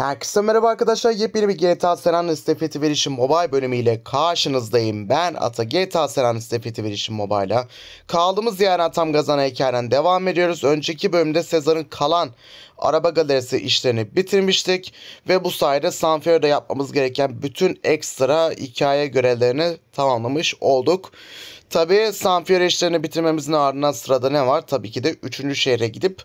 Herkese merhaba arkadaşlar. Yepyeni bir GTA San Andreas Defeti Verişim Mobile bölümüyle karşınızdayım. Ben Ata GTA San Andreas Defeti Verişim Mobile'a. Kaldığımız yerden tam Gazan'a hikayeden devam ediyoruz. Önceki bölümde Sezar'ın kalan araba galerisi işlerini bitirmiştik. Ve bu sayede San Sanfier'da yapmamız gereken bütün ekstra hikaye görevlerini tamamlamış olduk. Tabi Sanfier işlerini bitirmemizin ardından sırada ne var? Tabii ki de 3. şehre gidip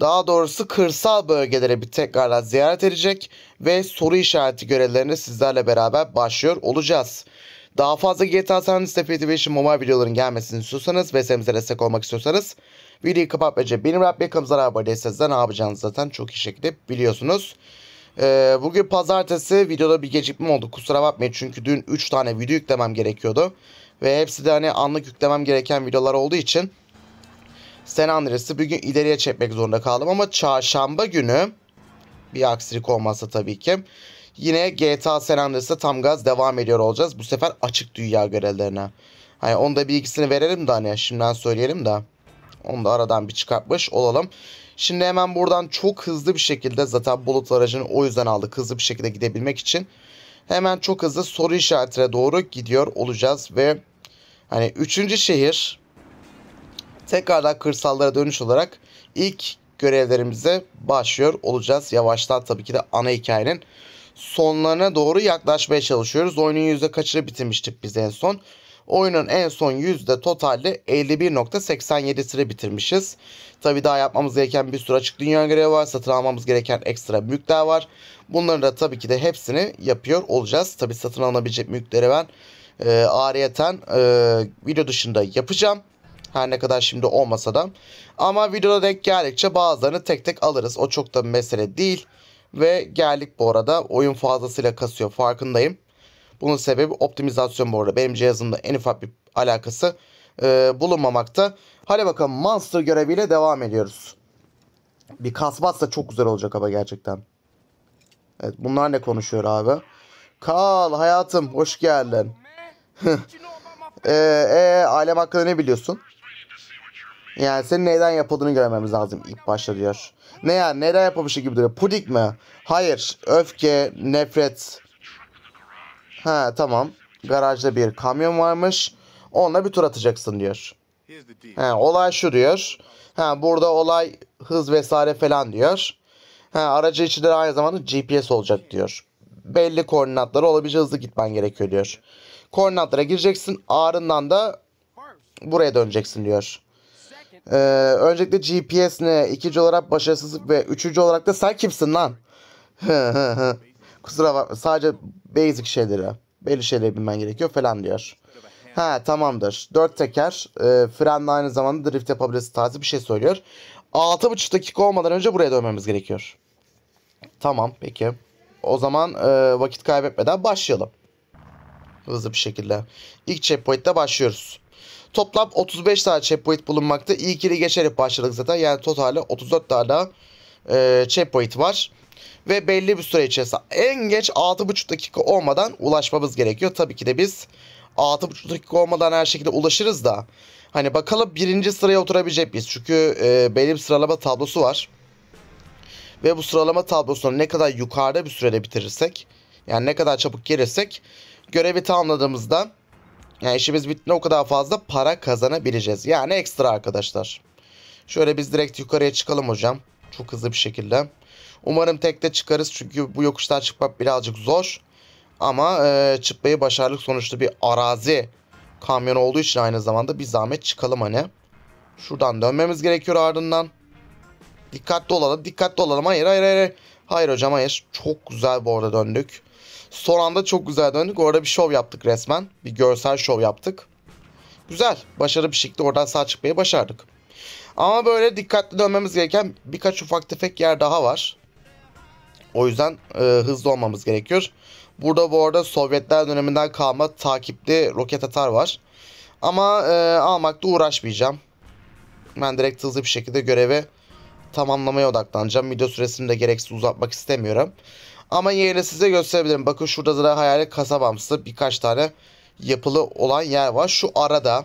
daha doğrusu kırsal bölgelere bir tekrardan ziyaret edecek ve soru işareti görevlerine sizlerle beraber başlıyor olacağız. Daha fazla GTA San Andreas Fate Evasion mobile videoların gelmesini istiyorsanız ve semize destek olmak istiyorsanız videoyu kapatmayacak önce benim Rabbi kanalımıza abone değilseniz de ne yapacağınızı zaten çok iyi şekilde biliyorsunuz. Ee, bugün pazartesi videoda bir gecikme oldu kusura bakmayın çünkü dün 3 tane video yüklemem gerekiyordu. Ve hepsi de hani anlık yüklemem gereken videolar olduğu için San Andreas'ı bir gün ileriye çekmek zorunda kaldım ama çarşamba günü bir aksilik olmazsa tabii ki yine GTA San Andreas'ta tam gaz devam ediyor olacağız. Bu sefer açık dünya görevlerine. Hani onu da bilgisini verelim de hani şimdiden söyleyelim de. Onu da aradan bir çıkartmış olalım. Şimdi hemen buradan çok hızlı bir şekilde zaten bulut aracını o yüzden aldık. Hızlı bir şekilde gidebilmek için. Hemen çok hızlı soru işaretine doğru gidiyor olacağız ve hani üçüncü şehir tekrardan kırsallara dönüş olarak ilk görevlerimize başlıyor olacağız. Yavaştan tabii ki de ana hikayenin sonlarına doğru yaklaşmaya çalışıyoruz. Oyunun yüzde kaçını bitirmiştik biz en son? Oyunun en son yüzde totalde 51.87'sini bitirmişiz. Tabi daha yapmamız gereken bir sürü açık dünya görevi var. Satın almamız gereken ekstra mülkler var. Bunların da tabii ki de hepsini yapıyor olacağız. Tabi satın alınabilecek mülkleri ben e, ariyeten e, video dışında yapacağım. Her ne kadar şimdi olmasa da. Ama videoda denk geldikçe bazılarını tek tek alırız. O çok da mesele değil. Ve geldik bu arada. Oyun fazlasıyla kasıyor farkındayım. Bunun sebebi optimizasyon bu arada. Benim cihazımda en ufak bir alakası e, bulunmamakta. Hadi bakalım Monster göreviyle devam ediyoruz. Bir kasmazsa çok güzel olacak ama gerçekten. Evet bunlar ne konuşuyor abi? Kal hayatım hoş geldin. Ee e, e alem hakkında ne biliyorsun? Yani senin neden yapıldığını görmemiz lazım ilk başta diyor. Ne ya neden yapılmış gibi duruyor. Pudik mi? Hayır. Öfke, nefret. Ha tamam. Garajda bir kamyon varmış. Onunla bir tur atacaksın diyor. Ha, olay şu diyor. Ha, burada olay hız vesaire falan diyor. Ha, aracı içi de aynı zamanda GPS olacak diyor. Belli koordinatları olabilece hızlı gitmen gerekiyor diyor. Koordinatlara gireceksin. Ağrından da buraya döneceksin diyor. Ee, öncelikle GPS ne? İkinci olarak başarısızlık ve üçüncü olarak da sen kimsin lan? Kusura bakma. Sadece basic şeyleri. Belli şeyleri bilmen gerekiyor falan diyor. Ha tamamdır. Dört teker. E, frenle aynı zamanda drift yapabilirsin tarzı bir şey söylüyor. Altı buçuk dakika olmadan önce buraya dönmemiz gerekiyor. Tamam peki. O zaman e, vakit kaybetmeden başlayalım. Hızlı bir şekilde. İlk checkpoint'te başlıyoruz. Toplam 35 tane checkpoint bulunmakta. İlk ili geçerek başladık zaten. Yani totalde 34 tane e, checkpoint var. Ve belli bir süre içerisinde en geç 6,5 dakika olmadan ulaşmamız gerekiyor. Tabii ki de biz 6,5 dakika olmadan her şekilde ulaşırız da. Hani bakalım birinci sıraya oturabilecek miyiz? Çünkü e, belli bir sıralama tablosu var. Ve bu sıralama tablosunu ne kadar yukarıda bir sürede bitirirsek. Yani ne kadar çabuk gelirsek. Görevi tamamladığımızda yani işimiz bittiğinde o kadar fazla para kazanabileceğiz. Yani ekstra arkadaşlar. Şöyle biz direkt yukarıya çıkalım hocam. Çok hızlı bir şekilde. Umarım tekte çıkarız. Çünkü bu yokuştan çıkmak birazcık zor. Ama e, çıkmayı başardık. Sonuçta bir arazi kamyon olduğu için aynı zamanda bir zahmet çıkalım hani. Şuradan dönmemiz gerekiyor ardından. Dikkatli olalım. Dikkatli olalım. Hayır hayır hayır. Hayır hocam hayır. Çok güzel bu arada döndük. Son anda çok güzel döndük. Orada bir şov yaptık resmen. Bir görsel şov yaptık. Güzel. Başarı bir şekilde oradan sağ çıkmayı başardık. Ama böyle dikkatli dönmemiz gereken birkaç ufak tefek yer daha var. O yüzden e, hızlı olmamız gerekiyor. Burada bu arada Sovyetler döneminden kalma takipli roket atar var. Ama e, almakta uğraşmayacağım. Ben direkt hızlı bir şekilde görevi tamamlamaya odaklanacağım. Video süresini de gereksiz uzatmak istemiyorum. Ama yerini size gösterebilirim. Bakın şurada da hayalet kasabamsı birkaç tane yapılı olan yer var. Şu arada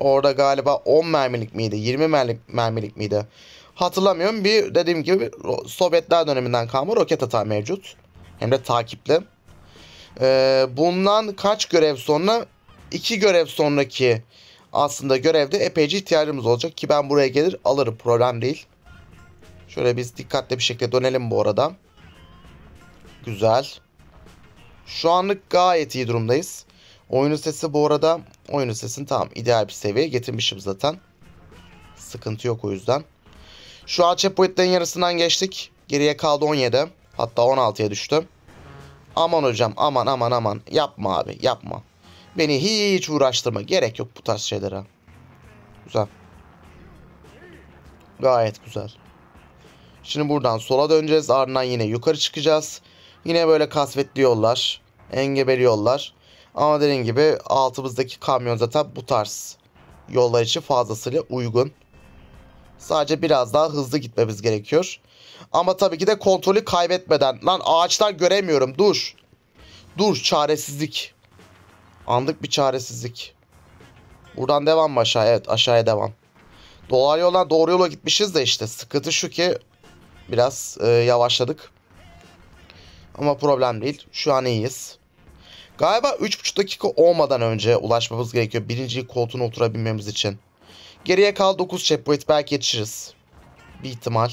orada galiba 10 mermilik miydi? 20 mermilik, mermilik miydi? Hatırlamıyorum. Bir dediğim gibi Sovyetler döneminden kalma roket atar mevcut. Hem de takipli. Ee, bundan kaç görev sonra? iki görev sonraki aslında görevde epeyce ihtiyacımız olacak ki ben buraya gelir alırım problem değil. Şöyle biz dikkatli bir şekilde dönelim bu arada. Güzel. Şu anlık gayet iyi durumdayız. Oyunun sesi bu arada oyunun sesini tamam ideal bir seviyeye getirmişim zaten. Sıkıntı yok o yüzden. Şu an checkpointlerin yarısından geçtik. Geriye kaldı 17. Hatta 16'ya düştü. Aman hocam aman aman aman. Yapma abi yapma. Beni hiç uğraştırma. Gerek yok bu tarz şeylere. Güzel. Gayet güzel. Şimdi buradan sola döneceğiz. Ardından yine yukarı çıkacağız. Yine böyle kasvetli yollar, engebeli yollar. Ama dediğim gibi altımızdaki kamyon zaten bu tarz yollar için fazlasıyla uygun. Sadece biraz daha hızlı gitmemiz gerekiyor. Ama tabii ki de kontrolü kaybetmeden. Lan ağaçtan göremiyorum dur. Dur çaresizlik. Anlık bir çaresizlik. Buradan devam mı aşağı? Evet aşağıya devam. Dolar yoldan doğru yola gitmişiz de işte. Sıkıntı şu ki biraz e, yavaşladık. Ama problem değil. Şu an iyiyiz. Galiba 3,5 dakika olmadan önce ulaşmamız gerekiyor. Birinci koltuğuna oturabilmemiz için. Geriye kal 9 checkpoint. Belki yetişiriz. Bir ihtimal.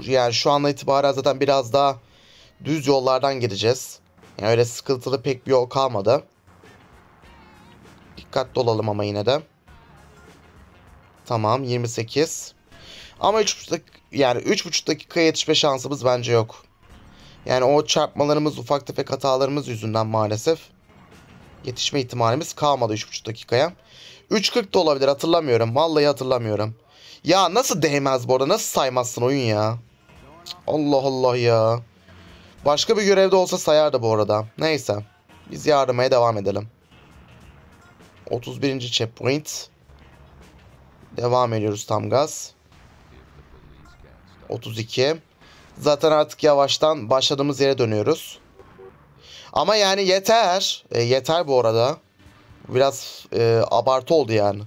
Yani şu anla itibaren zaten biraz daha düz yollardan gideceğiz. Yani öyle sıkıntılı pek bir yol kalmadı. Dikkatli olalım ama yine de. Tamam 28. Ama 3,5 dakika, yani 3,5 dakika yetişme şansımız bence yok. Yani o çarpmalarımız, ufak tefek hatalarımız yüzünden maalesef yetişme ihtimalimiz kalmadı 3.5 dakikaya. 3.40 da olabilir hatırlamıyorum. Vallahi hatırlamıyorum. Ya nasıl değmez bu arada? Nasıl saymazsın oyun ya? Allah Allah ya. Başka bir görevde olsa sayardı bu arada. Neyse. Biz yardımaya devam edelim. 31. checkpoint. Devam ediyoruz tam gaz. 32. Zaten artık yavaştan başladığımız yere dönüyoruz. Ama yani yeter. E, yeter bu arada. Biraz e, abartı oldu yani.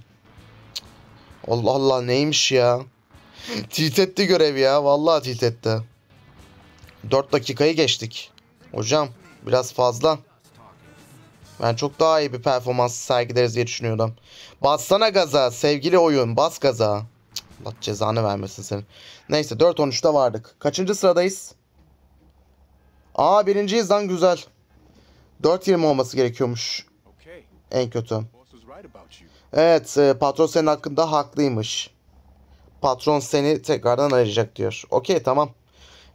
Allah Allah neymiş ya. tilt etti görev ya. Vallahi tilt etti. 4 dakikayı geçtik. Hocam biraz fazla. Ben çok daha iyi bir performans sergileriz diye düşünüyordum. Bassana gaza sevgili oyun bas gaza. Allah cezanı vermesin senin. Neyse 4-13'te vardık. Kaçıncı sıradayız? Aa birinciyiz lan güzel. 4-20 olması gerekiyormuş. En kötü. Evet e, patron senin hakkında haklıymış. Patron seni tekrardan arayacak diyor. Okey tamam.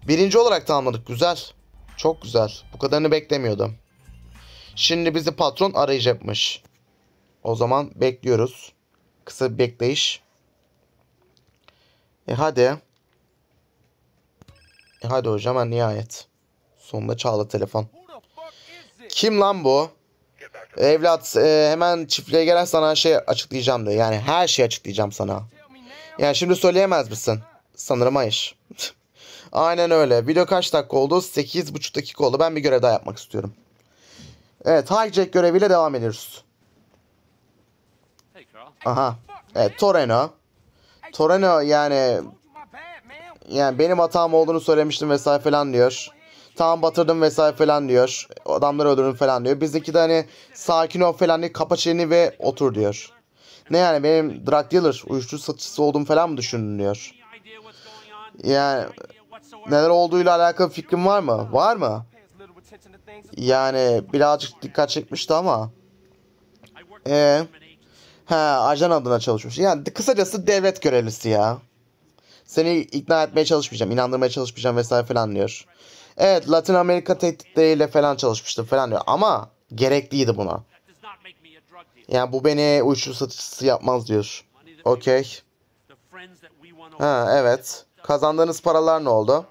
Birinci olarak tamamladık. Güzel. Çok güzel. Bu kadarını beklemiyordum. Şimdi bizi patron arayacakmış. O zaman bekliyoruz. Kısa bir bekleyiş. E hadi. E hadi hocam ha nihayet. Sonunda çaldı telefon. Kim lan bu? Evlat e, hemen çiftliğe gelen sana şey açıklayacağım diyor. Yani her şeyi açıklayacağım sana. Yani şimdi söyleyemez misin? Sanırım hayır. Aynen öyle. Video kaç dakika oldu? 8,5 dakika oldu. Ben bir görev daha yapmak istiyorum. Evet hijack göreviyle devam ediyoruz. Aha. Evet Toreno. Torano yani yani benim hatam olduğunu söylemiştim vesaire falan diyor. Tamam batırdım vesaire falan diyor. Adamları öldürdüm falan diyor. Bizdeki de hani sakin ol falan diye kapa çeneni ve otur diyor. Ne yani benim drug dealer, uyuşturucu satıcısı olduğum falan mı düşündün diyor. Yani neler olduğuyla alakalı fikrim var mı? Var mı? Yani birazcık dikkat çekmişti ama. Eee? Ha ajan adına çalışmış. Yani kısacası devlet görevlisi ya. Seni ikna etmeye çalışmayacağım, inandırmaya çalışmayacağım vesaire falan diyor. Evet Latin Amerika tehditleriyle falan çalışmıştı falan diyor. Ama gerekliydi buna. Yani bu beni uyuşturucu satıcısı yapmaz diyor. Okey. Ha evet. Kazandığınız paralar ne oldu?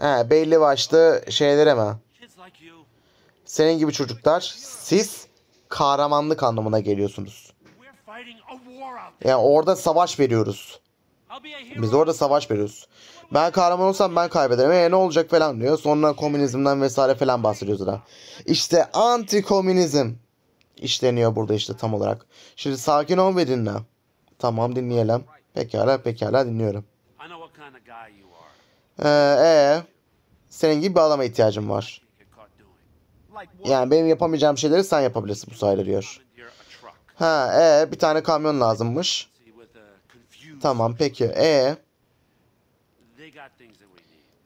He belli başlı şeylere mi? Senin gibi çocuklar. Siz kahramanlık anlamına geliyorsunuz. Yani orada savaş veriyoruz. Biz orada savaş veriyoruz. Ben kahraman olsam ben kaybederim. E ne olacak falan diyor. Sonra komünizmden vesaire falan bahsediyoruz da. İşte anti komünizm işleniyor burada işte tam olarak. Şimdi sakin ol ve dinle. Tamam dinleyelim. Pekala pekala dinliyorum. Ee, e, senin gibi bir adama ihtiyacım var. Yani benim yapamayacağım şeyleri sen yapabilirsin bu sayede diyor. Ha e bir tane kamyon lazımmış. Tamam peki e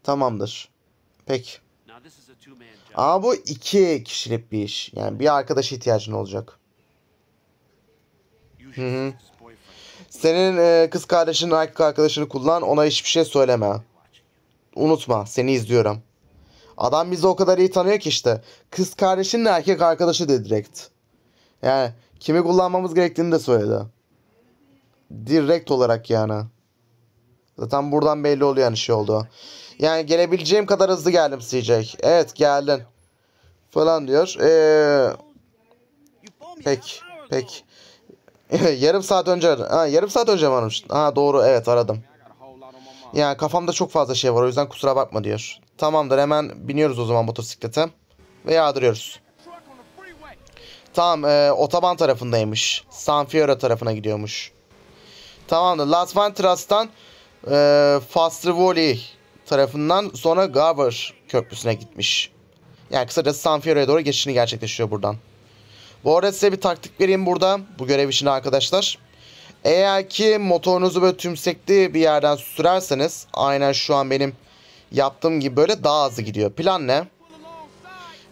Tamamdır. Peki. Ama bu iki kişilik bir iş. Yani bir arkadaş ihtiyacın olacak. Hı hı. Senin e, kız kardeşinin erkek arkadaşını kullan. Ona hiçbir şey söyleme. Unutma seni izliyorum. Adam bizi o kadar iyi tanıyor ki işte. Kız kardeşinle erkek arkadaşı dedi direkt. Yani kimi kullanmamız gerektiğini de söyledi. Direkt olarak yani. Zaten buradan belli oluyor yani şey oldu. Yani gelebileceğim kadar hızlı geldim CJ. Evet geldin. Falan diyor. Ee, pek pek. yarım saat önce ha, yarım saat önce varmış. Ha doğru evet aradım. Yani kafamda çok fazla şey var o yüzden kusura bakma diyor. Tamamdır hemen biniyoruz o zaman motosiklete. Ve yağdırıyoruz. Tamam e, otoban tarafındaymış. San Fiora tarafına gidiyormuş. Tamamdır. Las Ventras'tan e, Fastrivoli tarafından sonra Gower köprüsüne gitmiş. Yani kısacası San Fiora'ya doğru geçişini gerçekleşiyor buradan. Bu arada size bir taktik vereyim burada. Bu görev için arkadaşlar. Eğer ki motorunuzu böyle tümsekli bir yerden sürerseniz aynen şu an benim Yaptığım gibi böyle daha hızlı gidiyor. Plan ne?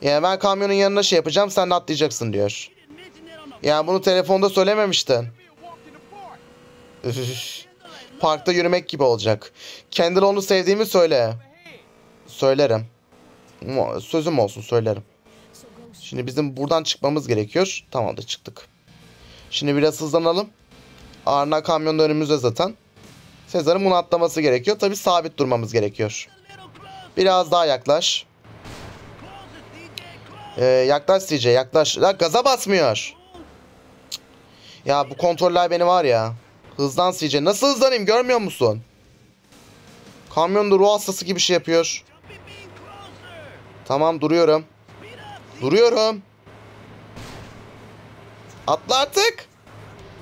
Yani ben kamyonun yanına şey yapacağım sen de atlayacaksın diyor. Yani bunu telefonda söylememiştin. parkta yürümek gibi olacak. Kendine onu sevdiğimi söyle. Söylerim. Sözüm olsun söylerim. Şimdi bizim buradan çıkmamız gerekiyor. Tamam da çıktık. Şimdi biraz hızlanalım. Arna kamyon önümüzde zaten. Sezar'ın bunu atlaması gerekiyor. Tabi sabit durmamız gerekiyor. Biraz daha yaklaş. Ee, yaklaş CJ yaklaş. La gaza basmıyor. Ya bu kontroller beni var ya. Hızdan CJ. Nasıl hızlanayım görmüyor musun? Kamyon da ruh hastası gibi şey yapıyor. Tamam duruyorum. Duruyorum. Atla artık.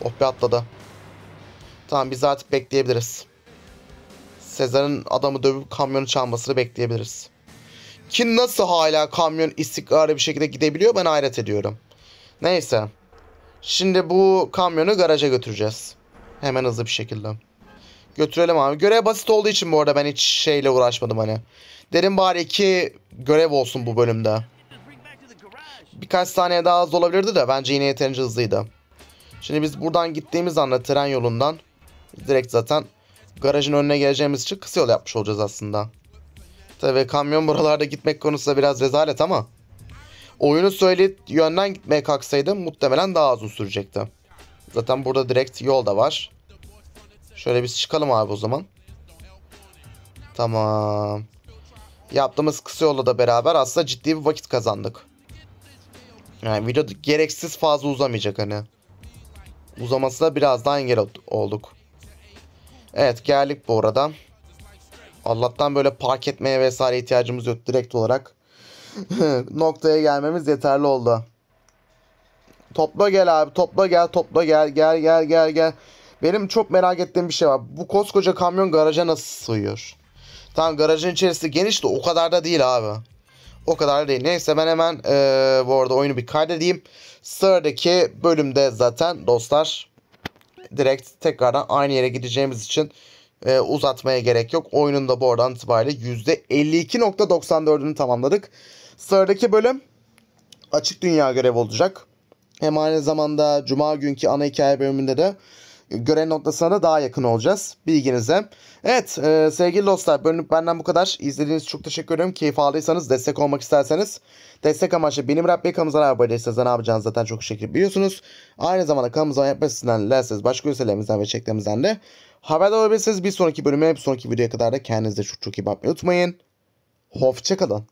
Oh be atladı. Tamam biz artık bekleyebiliriz. Sezar'ın adamı dövüp kamyonu çalmasını bekleyebiliriz. Ki nasıl hala kamyon istikrarlı bir şekilde gidebiliyor ben hayret ediyorum. Neyse. Şimdi bu kamyonu garaja götüreceğiz. Hemen hızlı bir şekilde. Götürelim abi. Görev basit olduğu için bu arada ben hiç şeyle uğraşmadım hani. Derin bari iki görev olsun bu bölümde. Birkaç saniye daha hızlı olabilirdi de bence yine yeterince hızlıydı. Şimdi biz buradan gittiğimiz anda tren yolundan direkt zaten garajın önüne geleceğimiz için kısa yol yapmış olacağız aslında. Tabii kamyon buralarda gitmek konusunda biraz rezalet ama oyunu söyleyip yönden gitmeye kalksaydı muhtemelen daha uzun sürecekti. Zaten burada direkt yol da var. Şöyle biz çıkalım abi o zaman. Tamam. Yaptığımız kısa yolla da beraber aslında ciddi bir vakit kazandık. Yani video gereksiz fazla uzamayacak hani. Uzaması da birazdan engel olduk. Evet geldik bu arada. Allah'tan böyle park etmeye vesaire ihtiyacımız yok. Direkt olarak noktaya gelmemiz yeterli oldu. Topla gel abi. Topla gel. Topla gel. Gel gel gel gel. Benim çok merak ettiğim bir şey var. Bu koskoca kamyon garaja nasıl sığıyor? Tamam garajın içerisi geniş de o kadar da değil abi. O kadar da değil. Neyse ben hemen ee, bu arada oyunu bir kaydedeyim. Sıradaki bölümde zaten dostlar direkt tekrardan aynı yere gideceğimiz için e, uzatmaya gerek yok. Oyunun da bu oradan itibariyle %52.94'ünü tamamladık. Sıradaki bölüm açık dünya görevi olacak. Hem aynı zamanda cuma günkü ana hikaye bölümünde de görev noktasına da daha yakın olacağız. Bilginize. Evet e, sevgili dostlar bölüm benden bu kadar. İzlediğiniz çok teşekkür ederim. Keyif aldıysanız destek olmak isterseniz destek amaçlı benim Rabbi kanalımıza abone değilseniz ne yapacağınızı zaten çok şekilde biliyorsunuz. Aynı zamanda kanalımıza yapmasından dilerseniz başka üyelerimizden ve çeklerimizden de haberdar olabilirsiniz. Bir sonraki bölüme bir sonraki videoya kadar da kendinize çok çok iyi bakmayı unutmayın. Hoşçakalın.